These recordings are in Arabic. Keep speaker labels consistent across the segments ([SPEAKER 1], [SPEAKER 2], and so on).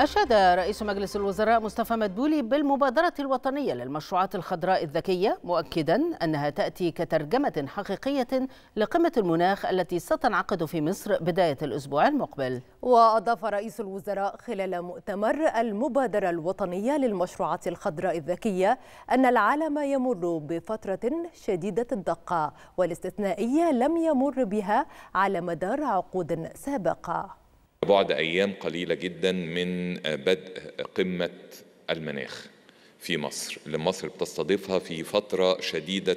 [SPEAKER 1] أشاد رئيس مجلس الوزراء مصطفى مدبولي بالمبادرة الوطنية للمشروعات الخضراء الذكية مؤكدا أنها تأتي كترجمة حقيقية لقمة المناخ التي ستنعقد في مصر بداية الأسبوع المقبل
[SPEAKER 2] وأضاف رئيس الوزراء خلال مؤتمر المبادرة الوطنية للمشروعات الخضراء الذكية أن العالم يمر بفترة شديدة الدقة والاستثنائية لم يمر بها على مدار عقود سابقة
[SPEAKER 3] بعد أيام قليلة جدا من بدء قمة المناخ في مصر اللي مصر بتستضيفها في فترة شديدة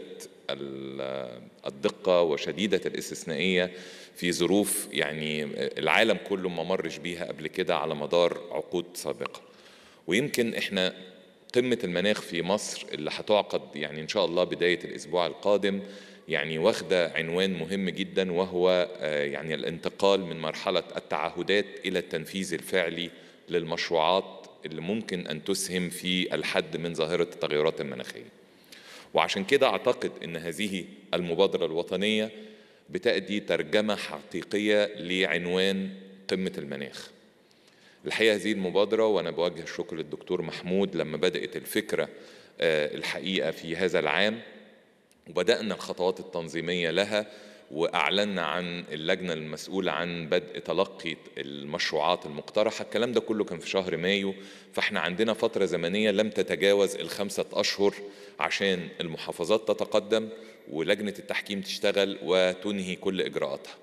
[SPEAKER 3] الدقة وشديدة الاستثنائية في ظروف يعني العالم كله ما مرش بيها قبل كده على مدار عقود سابقة ويمكن احنا قمة المناخ في مصر اللي هتعقد يعني إن شاء الله بداية الأسبوع القادم يعني واخدة عنوان مهم جدا وهو آه، يعني الانتقال من مرحلة التعهدات إلى التنفيذ الفعلي للمشروعات اللي ممكن أن تسهم في الحد من ظاهرة التغيرات المناخية وعشان كده أعتقد أن هذه المبادرة الوطنية بتأدي ترجمة حقيقية لعنوان قمة المناخ الحقيقة هذه المبادرة وأنا بوجه الشكر للدكتور محمود لما بدأت الفكرة آه، الحقيقة في هذا العام وبدأنا الخطوات التنظيمية لها واعلنا عن اللجنه المسؤوله عن بدء تلقي المشروعات المقترحه الكلام ده كله كان في شهر مايو فاحنا عندنا فتره زمنيه لم تتجاوز الخمسه اشهر عشان المحافظات تتقدم ولجنه التحكيم تشتغل وتنهي كل اجراءاتها